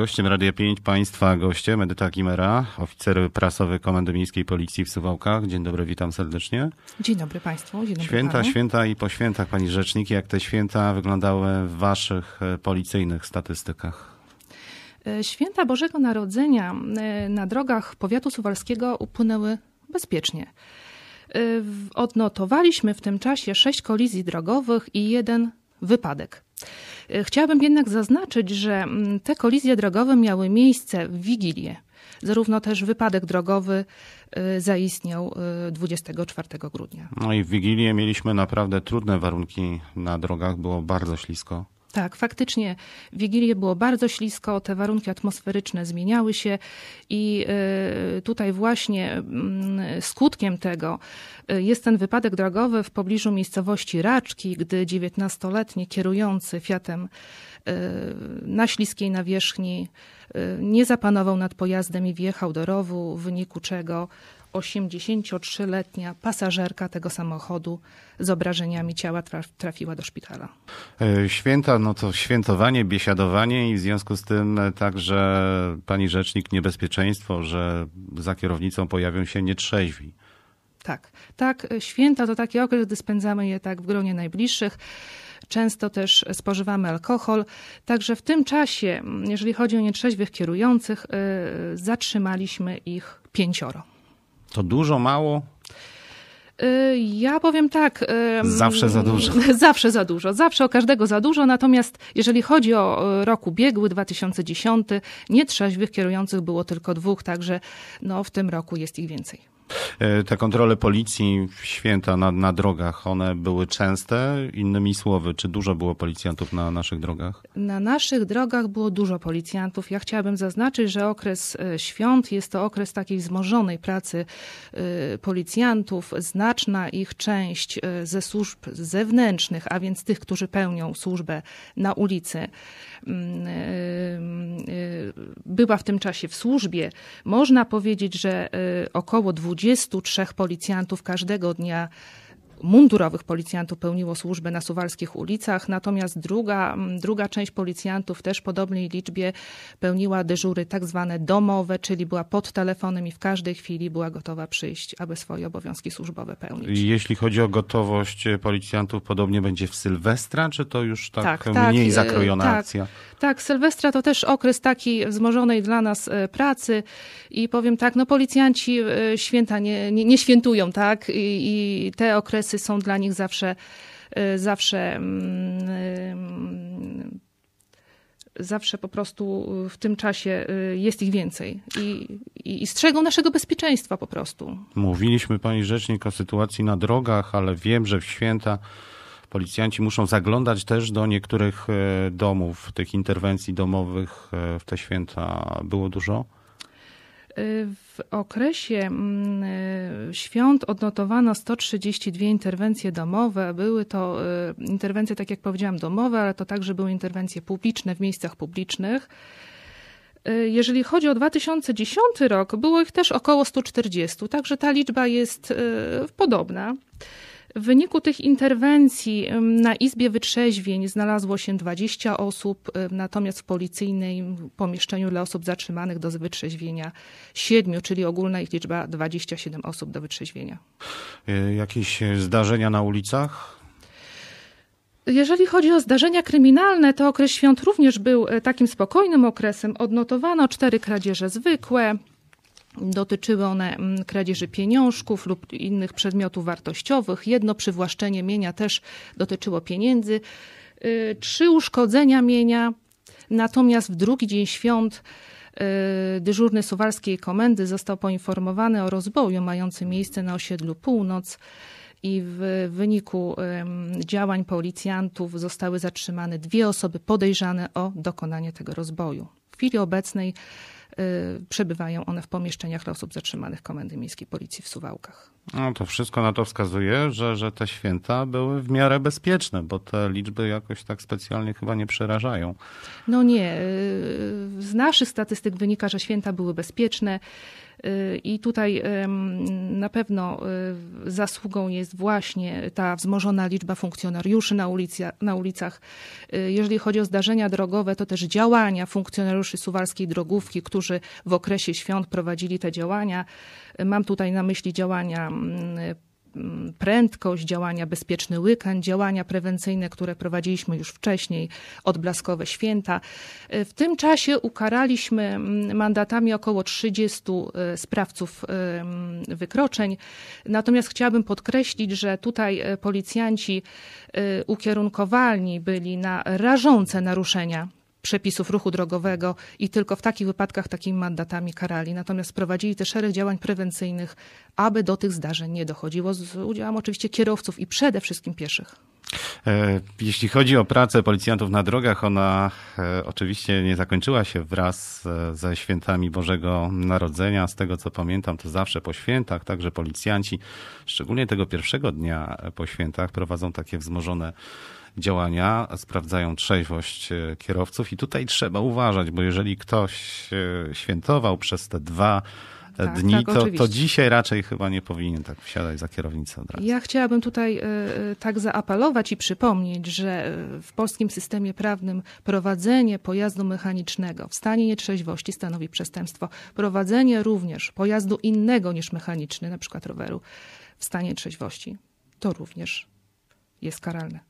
Gościem Radia 5 Państwa goście Medyta Kimera, oficer prasowy Komendy Miejskiej Policji w Suwałkach. Dzień dobry, witam serdecznie. Dzień dobry Państwu. Dzień dobry święta, panu. święta i po świętach Pani Rzecznik. Jak te święta wyglądały w Waszych e, policyjnych statystykach? E, święta Bożego Narodzenia e, na drogach powiatu suwalskiego upłynęły bezpiecznie. Odnotowaliśmy w tym czasie sześć kolizji drogowych i jeden wypadek. E, chciałabym jednak zaznaczyć, że mm, te kolizje drogowe miały miejsce w Wigilię. Zarówno też wypadek drogowy e, zaistniał 24 e, grudnia. No i w Wigilię mieliśmy naprawdę trudne warunki na drogach, było bardzo ślisko. Tak, faktycznie w Wigilię było bardzo ślisko, te warunki atmosferyczne zmieniały się i e, tutaj właśnie mm, skutkiem tego e, jest ten wypadek drogowy w pobliżu miejscowości Raczki, gdy 19-letni kierujący Fiatem e, na śliskiej nawierzchni nie zapanował nad pojazdem i wjechał do rowu, w wyniku czego 83-letnia pasażerka tego samochodu z obrażeniami ciała trafiła do szpitala. E, święta, no to świętowanie, biesiadowanie i w związku z tym e, także pani rzecznik niebezpieczeństwo, że za kierownicą pojawią się nietrzeźwi. Tak, tak. E, święta to taki okres, gdy spędzamy je tak w gronie najbliższych. Często też spożywamy alkohol. Także w tym czasie, mm, jeżeli chodzi o nietrzeźwych kierujących, zatrzymaliśmy ich pięcioro. To dużo, mało? Y, ja powiem tak. Zawsze za dużo. Zawsze za dużo. Zawsze o każdego za dużo. Natomiast jeżeli chodzi o e, rok ubiegły, 2010, nietrzeźwych kierujących było tylko dwóch, także no, w tym roku jest ich więcej. E, te kontrole policji, święta na, na drogach, one były częste? Innymi słowy, czy dużo było policjantów na naszych drogach? Na naszych drogach było dużo policjantów. Ja chciałabym zaznaczyć, że okres e, świąt jest to okres takiej wzmożonej pracy e, policjantów. Znaczna ich część ze służb zewnętrznych, a więc tych, którzy pełnią służbę na ulicy, mm, mm, była w tym czasie w służbie. Można powiedzieć, że około 20 23 policjantów każdego dnia mundurowych policjantów pełniło służbę na suwalskich ulicach, natomiast druga, druga część policjantów też w podobnej liczbie pełniła dyżury tak zwane domowe, czyli była pod telefonem i w każdej chwili była gotowa przyjść, aby swoje obowiązki służbowe pełnić. Jeśli chodzi o gotowość e, policjantów, podobnie będzie w Sylwestra, czy to już tak, tak, e, tak mniej tak, zakrojona tak, akcja? Tak, Sylwestra to też okres taki wzmożonej dla nas pracy i powiem tak, no policjanci święta nie, nie, nie świętują, tak? I, i te okresy są dla nich zawsze, y, zawsze, mm, y, zawsze po prostu w tym czasie y, jest ich więcej i, i, i strzegą naszego bezpieczeństwa po prostu. Mówiliśmy pani rzecznik o sytuacji na drogach, ale wiem, że w święta policjanci muszą zaglądać też do niektórych e, domów, tych interwencji domowych e, w te święta było dużo? Y, w okresie mm, y, świąt odnotowano 132 interwencje domowe. Były to y, interwencje, tak jak powiedziałam, domowe, ale to także były interwencje publiczne w miejscach publicznych. Jeżeli chodzi o 2010 rok, było ich też około 140, także ta liczba jest podobna. W wyniku tych interwencji na Izbie Wytrzeźwień znalazło się 20 osób, natomiast w policyjnym pomieszczeniu dla osób zatrzymanych do wytrzeźwienia 7, czyli ogólna ich liczba 27 osób do wytrzeźwienia. Y, jakieś y, zdarzenia na ulicach? Jeżeli chodzi o zdarzenia kryminalne, to okres świąt również był y, takim spokojnym okresem. Odnotowano cztery kradzieże zwykłe, Dotyczyły one mm, kradzieży pieniążków lub innych przedmiotów wartościowych. Jedno przywłaszczenie mienia też dotyczyło pieniędzy. Y, trzy uszkodzenia mienia. Natomiast w drugi dzień świąt y, dyżurny Suwalskiej Komendy został poinformowany o rozboju mającym miejsce na osiedlu Północ i w wyniku działań policjantów zostały zatrzymane dwie osoby podejrzane o dokonanie tego rozboju. W chwili obecnej Y, przebywają one w pomieszczeniach dla osób zatrzymanych Komendy Miejskiej Policji w Suwałkach. No to wszystko na to wskazuje, że, że te święta były w miarę bezpieczne, bo te liczby jakoś tak specjalnie chyba nie przerażają. No nie. Y, z naszych statystyk wynika, że święta były bezpieczne. Y, I tutaj na pewno y, zasługą jest właśnie ta wzmożona liczba funkcjonariuszy na, ulicja, na ulicach. Y, jeżeli chodzi o zdarzenia drogowe, to też działania funkcjonariuszy suwalskiej drogówki, którzy w okresie świąt prowadzili te działania. Mam tutaj na myśli działania mm, Mm, prędkość działania, bezpieczny weekend, działania prewencyjne, które prowadziliśmy już wcześniej, odblaskowe święta. E, w tym czasie ukaraliśmy mm, mandatami około 30 e, sprawców e, mm, wykroczeń. Natomiast chciałabym podkreślić, że tutaj policjanci ukierunkowalni byli na rażące naruszenia przepisów ruchu drogowego i tylko w takich wypadkach takimi mandatami karali. Natomiast prowadzili też szereg działań prewencyjnych, aby do tych zdarzeń nie dochodziło z udziałem oczywiście kierowców i przede wszystkim pieszych. E, jeśli chodzi o pracę policjantów na drogach, ona e, oczywiście nie zakończyła się wraz e, ze świętami Bożego Narodzenia. Z tego co pamiętam, to zawsze po świętach, także policjanci, szczególnie tego pierwszego dnia po świętach, prowadzą takie wzmożone działania, sprawdzają trzeźwość e, kierowców i tutaj trzeba uważać, bo jeżeli ktoś e, świętował przez te dwa e, tak, tak, dni, tak, to, to, dzisiaj raczej chyba nie powinien tak wsiadać za kierownicę od razu. Ja chciałabym tutaj y, tak zaapelować i przypomnieć, że w polskim systemie prawnym prowadzenie pojazdu mechanicznego w stanie nietrzeźwości stanowi przestępstwo. Prowadzenie również pojazdu innego niż mechaniczny, na przykład roweru, w stanie trzeźwości, to również jest karalne.